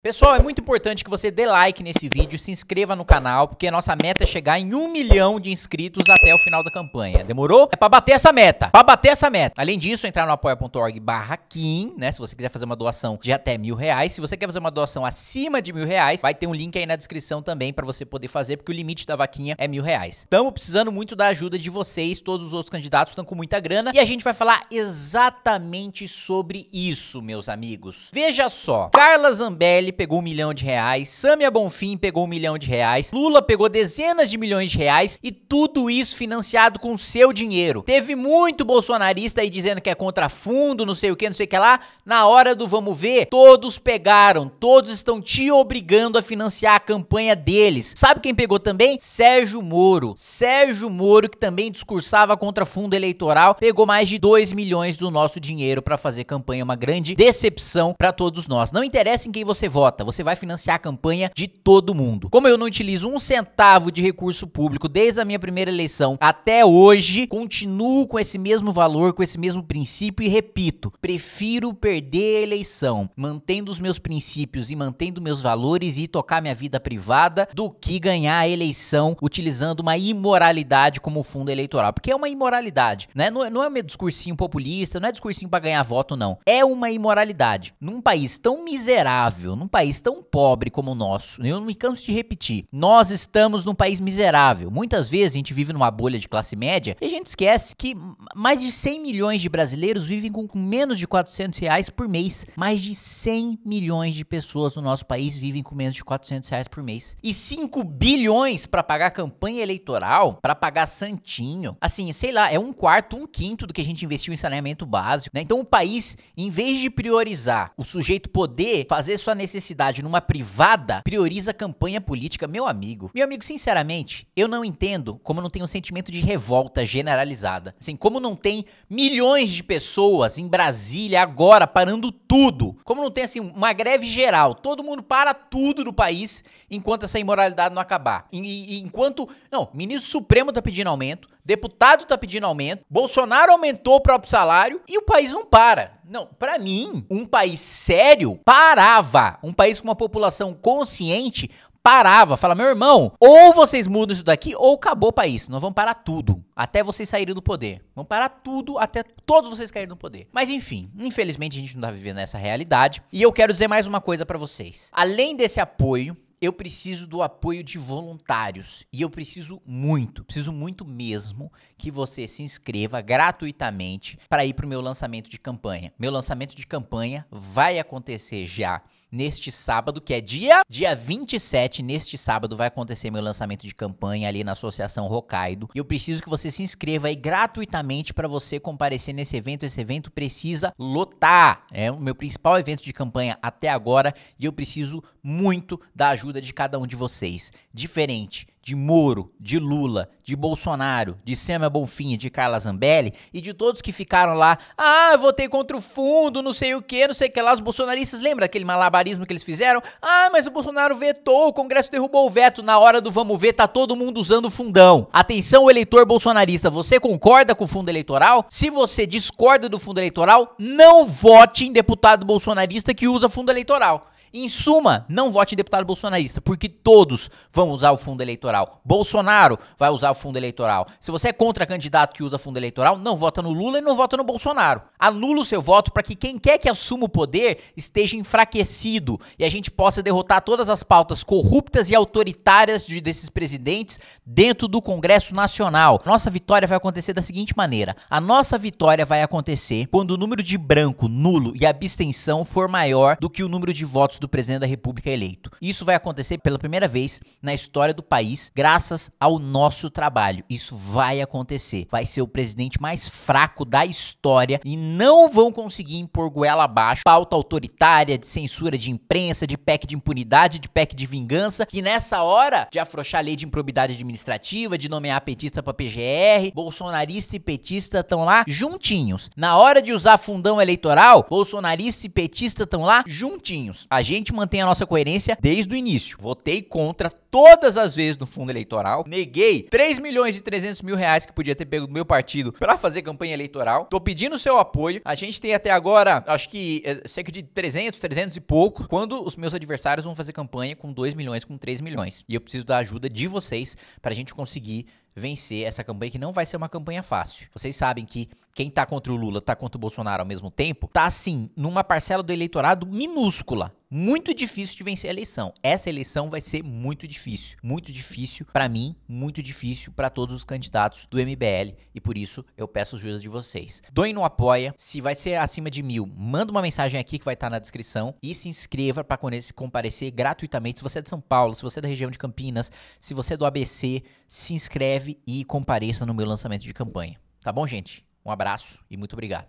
Pessoal, é muito importante que você dê like nesse vídeo, se inscreva no canal, porque a nossa meta é chegar em um milhão de inscritos até o final da campanha. Demorou? É pra bater essa meta, pra bater essa meta. Além disso, entrar no apoia.org barra né? Se você quiser fazer uma doação de até mil reais. Se você quer fazer uma doação acima de mil reais, vai ter um link aí na descrição também pra você poder fazer, porque o limite da vaquinha é mil reais. Estamos precisando muito da ajuda de vocês, todos os outros candidatos estão com muita grana. E a gente vai falar exatamente sobre isso, meus amigos. Veja só, Carla Zambelli pegou um milhão de reais, Samia Bonfim pegou um milhão de reais, Lula pegou dezenas de milhões de reais e tudo isso financiado com seu dinheiro. Teve muito bolsonarista aí dizendo que é contra fundo, não sei o que, não sei o que lá. Na hora do vamos ver, todos pegaram, todos estão te obrigando a financiar a campanha deles. Sabe quem pegou também? Sérgio Moro. Sérgio Moro, que também discursava contra fundo eleitoral, pegou mais de 2 milhões do nosso dinheiro para fazer campanha, uma grande decepção para todos nós. Não interessa em quem você vota vota, você vai financiar a campanha de todo mundo. Como eu não utilizo um centavo de recurso público desde a minha primeira eleição até hoje, continuo com esse mesmo valor, com esse mesmo princípio e repito, prefiro perder a eleição mantendo os meus princípios e mantendo meus valores e tocar minha vida privada do que ganhar a eleição utilizando uma imoralidade como fundo eleitoral, porque é uma imoralidade, né? Não, é, não é meu discursinho populista, não é discursinho para ganhar voto não. É uma imoralidade. Num país tão miserável, num num país tão pobre como o nosso, eu não me canso de repetir, nós estamos num país miserável. Muitas vezes a gente vive numa bolha de classe média e a gente esquece que mais de 100 milhões de brasileiros vivem com menos de 400 reais por mês. Mais de 100 milhões de pessoas no nosso país vivem com menos de 400 reais por mês. E 5 bilhões para pagar campanha eleitoral, para pagar santinho. Assim, sei lá, é um quarto, um quinto do que a gente investiu em saneamento básico. Né? Então o país, em vez de priorizar o sujeito poder fazer sua necessidade necessidade numa privada prioriza a campanha política, meu amigo. Meu amigo, sinceramente, eu não entendo como não tem um sentimento de revolta generalizada. Assim, como não tem milhões de pessoas em Brasília agora parando tudo. Como não tem, assim, uma greve geral. Todo mundo para tudo no país enquanto essa imoralidade não acabar. E, e enquanto. Não, o ministro Supremo tá pedindo aumento deputado tá pedindo aumento, Bolsonaro aumentou o próprio salário e o país não para. Não, para mim, um país sério parava. Um país com uma população consciente parava, fala: meu irmão, ou vocês mudam isso daqui, ou acabou o país. Nós vamos parar tudo. Até vocês saírem do poder. Vamos parar tudo até todos vocês caírem do poder. Mas enfim, infelizmente a gente não tá vivendo essa realidade. E eu quero dizer mais uma coisa para vocês. Além desse apoio eu preciso do apoio de voluntários e eu preciso muito, preciso muito mesmo que você se inscreva gratuitamente para ir para o meu lançamento de campanha. Meu lançamento de campanha vai acontecer já neste sábado, que é dia, dia 27, neste sábado vai acontecer meu lançamento de campanha ali na Associação Hokkaido. E eu preciso que você se inscreva aí gratuitamente para você comparecer nesse evento. Esse evento precisa lotar. É o meu principal evento de campanha até agora e eu preciso muito da ajuda de cada um de vocês. Diferente de Moro, de Lula, de Bolsonaro, de Sema Bonfim, de Carla Zambelli e de todos que ficaram lá, ah, votei contra o fundo, não sei o que, não sei o que lá, os bolsonaristas, lembra aquele malabarismo que eles fizeram? Ah, mas o Bolsonaro vetou, o Congresso derrubou o veto, na hora do vamos ver tá todo mundo usando o fundão. Atenção eleitor bolsonarista, você concorda com o fundo eleitoral? Se você discorda do fundo eleitoral, não vote em deputado bolsonarista que usa fundo eleitoral. Em suma, não vote em deputado bolsonarista, porque todos vão usar o fundo eleitoral. Bolsonaro vai usar o fundo eleitoral. Se você é contra candidato que usa fundo eleitoral, não vota no Lula e não vota no Bolsonaro. Anula o seu voto para que quem quer que assuma o poder esteja enfraquecido e a gente possa derrotar todas as pautas corruptas e autoritárias de, desses presidentes dentro do Congresso Nacional. Nossa vitória vai acontecer da seguinte maneira: a nossa vitória vai acontecer quando o número de branco, nulo e abstenção for maior do que o número de votos votos do presidente da República eleito. Isso vai acontecer pela primeira vez na história do país, graças ao nosso trabalho. Isso vai acontecer. Vai ser o presidente mais fraco da história e não vão conseguir impor goela abaixo pauta autoritária, de censura de imprensa, de PEC de impunidade, de PEC de vingança, que nessa hora de afrouxar a lei de improbidade administrativa, de nomear petista para PGR, bolsonarista e petista estão lá juntinhos. Na hora de usar fundão eleitoral, bolsonarista e petista estão lá juntinhos. A gente mantém a nossa coerência desde o início. Votei contra todas as vezes no fundo eleitoral, neguei 3 milhões e 300 mil reais que podia ter pego do meu partido para fazer campanha eleitoral. Tô pedindo seu apoio. A gente tem até agora, acho que é, cerca de 300, 300 e pouco, quando os meus adversários vão fazer campanha com 2 milhões, com 3 milhões. E eu preciso da ajuda de vocês para a gente conseguir vencer essa campanha que não vai ser uma campanha fácil. Vocês sabem que quem tá contra o Lula tá contra o Bolsonaro ao mesmo tempo, tá assim, numa parcela do eleitorado minúscula. Muito difícil de vencer a eleição. Essa eleição vai ser muito difícil, muito difícil para mim, muito difícil para todos os candidatos do MBL e por isso eu peço ajuda de vocês. Doem no apoia, se vai ser acima de mil, manda uma mensagem aqui que vai estar tá na descrição e se inscreva para comparecer gratuitamente. Se você é de São Paulo, se você é da região de Campinas, se você é do ABC, se inscreve e compareça no meu lançamento de campanha. Tá bom, gente? Um abraço e muito obrigado.